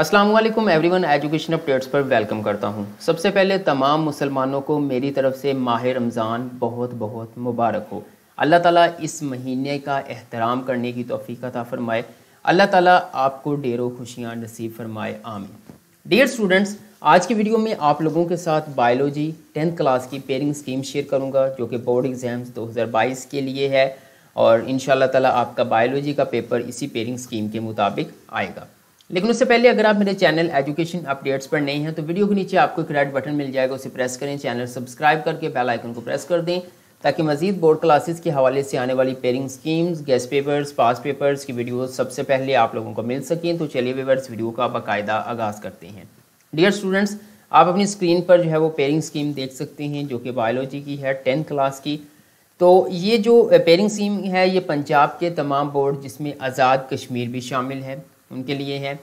Aslam everyone education updates पर welcome करता हूँ सबसे पहले तमाम मुसलमानों को मेरी तरफ से माह रमज़ान बहुत बहुत मुबारक हो अल्लाह ताला इस महीने का एहतराम करने की तोफ़ी अता फ़रमाए अल्लाह ताला आपको डेरो खुशियाँ नसीब फ़रमाए आमीन डियर स्टूडेंट्स आज की वीडियो में आप लोगों के साथ बायोलॉजी टेंथ क्लास की पेयरिंग स्कीम शेयर करूँगा जो कि बोर्ड एग्ज़ाम्स 2022 के लिए है और इन ताला आपका बायोलॉजी का पेपर इसी पेयरिंग स्कीम के मुताबिक आएगा लेकिन उससे पहले अगर आप मेरे चैनल एजुकेशन अपडेट्स पर नहीं हैं तो वीडियो के नीचे आपको एक रेड बटन मिल जाएगा उसे प्रेस करें चैनल सब्सक्राइब करके बेल आइकन को प्रेस कर दें ताकि मजीद बोर्ड क्लासेस के हवाले से आने वाली pairing schemes guest papers pass papers की वीडियो सबसे पहले आप लोगों को मिल सकें तो चलिए वेवर्स वीडियो का बाकायदा आगाज़ करते हैं डियर स्टूडेंट्स आप अपनी स्क्रीन पर जो है वो पेयरिंग स्कीम देख सकते हैं जो कि बायोलॉजी की है टेंथ क्लास की तो ये जो पेयरिंग स्कीम है ये पंजाब के तमाम बोर्ड जिसमें आज़ाद कश्मीर भी शामिल है उनके लिए है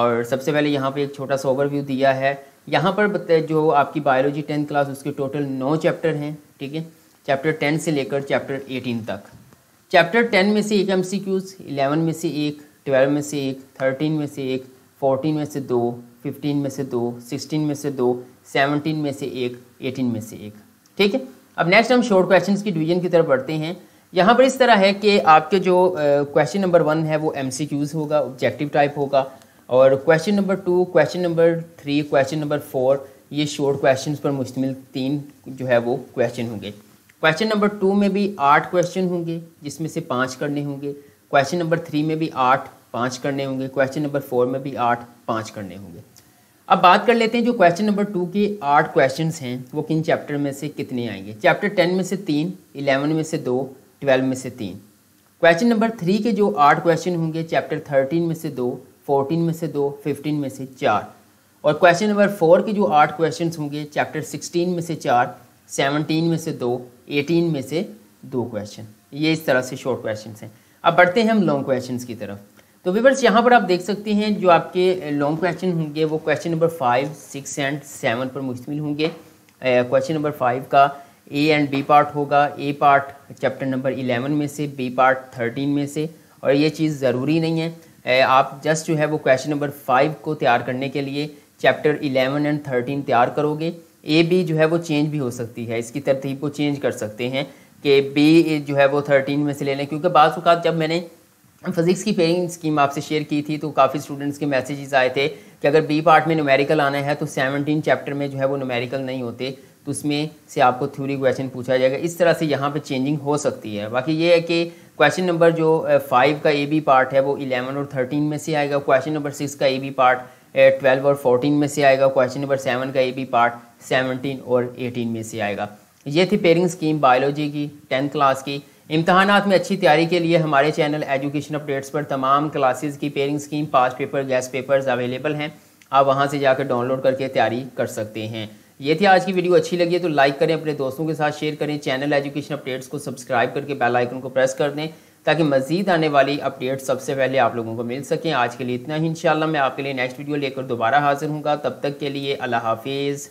और सबसे पहले यहाँ पे एक छोटा सा ओवरव्यू दिया है यहाँ पर जो आपकी बायोलॉजी टेंथ क्लास उसके टोटल नौ चैप्टर हैं ठीक है चैप्टर टेन से लेकर चैप्टर एटीन तक चैप्टर टेन में से एक एम सी क्यूज़ इलेवन में से एक ट्वेल्व में से एक थर्टीन में से एक फोर्टीन में से दो फिफ्टीन में से दो सिक्सटीन में से दो सेवनटीन में से एक एटीन में से एक ठीक है अब नेक्स्ट हम शॉर्ट क्वेश्चंस की डिवीजन की तरफ बढ़ते हैं यहाँ पर इस तरह है कि आपके जो क्वेश्चन नंबर वन है वो एम होगा ऑब्जेक्टिव टाइप होगा और question number two question number three question number four ये शॉर्ट क्वेश्चंस पर मुश्तमिल तीन जो है वो क्वेश्चन होंगे क्वेश्चन नंबर टू में भी आठ क्वेश्चन होंगे जिसमें से पाँच करने होंगे क्वेश्चन नंबर थ्री में भी आठ पाँच करने होंगे क्वेश्चन नंबर फोर में भी आठ पाँच करने होंगे अब बात कर लेते हैं जो क्वेश्चन नंबर टू के आठ क्वेश्चन हैं वो किन चैप्टर में से कितने आएंगे चैप्टर टेन में से तीन इलेवन में से दो ट्वेल्व में से तीन क्वेश्चन नंबर थ्री के जो आठ क्वेश्चन होंगे चैप्टर थर्टीन में से दो फोर्टीन में से दो फिफ्टीन में से चार और क्वेश्चन नंबर फोर के जो आठ क्वेश्चन होंगे चैप्टर सिक्सटीन में से चार सेवनटीन में से दो एटीन में से दो क्वेश्चन ये इस तरह से शॉर्ट क्वेश्चन हैं अब बढ़ते हैं हम लॉन्ग क्वेश्चन की तरफ तो वीवर्स यहाँ पर आप देख सकते हैं जो आपके लॉन्ग क्वेश्चन होंगे वो question number five six and seven पर मुश्तमिल होंगे क्वेश्चन नंबर फाइव का ए एंड बी पार्ट होगा A part chapter number eleven में से बी पार्ट थर्टीन में से और ये चीज़ ज़रूरी नहीं है आप जस्ट जो है वो क्वेश्चन नंबर फाइव को तैयार करने के लिए चैप्टर इलेवन एंड थर्टीन तैयार करोगे ए बी जो है वो चेंज भी हो सकती है इसकी तरतीब को चेंज कर सकते हैं कि बी जो है वो थर्टीन में से ले लें क्योंकि बाद अवत जब मैंने फिज़िक्स की पेरिंग स्कीम आपसे शेयर की थी तो काफ़ी स्टूडेंट्स के मैसेजेस आए थे कि अगर बी पार्ट में न्यूमेरिकल आना है तो सेवनटीन चैप्टर में जो है वो न्यूमेरिकल नहीं होते तो उसमें से आपको थ्योरी क्वेश्चन पूछा जाएगा इस तरह से यहाँ पे चेंजिंग हो सकती है बाकी ये है कि क्वेश्चन नंबर जो फाइव का ए बी पार्ट है वो इलेवन और थर्टीन में से आएगा क्वेश्चन नंबर सिक्स का ए बी पार्ट ट्वेल्व और फोर्टीन में से आएगा क्वेश्चन नंबर सेवन का ए बी पार्ट सेवनटीन और एटीन में से आएगा ये थी पेयरिंग स्कीम बायोलॉजी की टेंथ क्लास की इम्तहान में अच्छी तैयारी के लिए हमारे चैनल एजुकेशन अपडेट्स पर तमाम क्लासेस की pairing scheme pass paper guess papers available हैं आप वहाँ से जाकर डाउनलोड करके तैयारी कर सकते हैं ये थी आज की वीडियो अच्छी लगी है तो लाइक करें अपने दोस्तों के साथ शेयर करें चैनल एजुकेशन अपडेट्स को सब्सक्राइब करके बेल आइकन को प्रेस कर दें ताकि मजीद आने वाली अपडेट्स सबसे पहले आप लोगों को मिल सकें आज के लिए इतना ही इंशाल्लाह मैं आपके लिए नेक्स्ट वीडियो लेकर दोबारा हाजिर हूँगा तब तक के लिए अल्लाह हाफिज़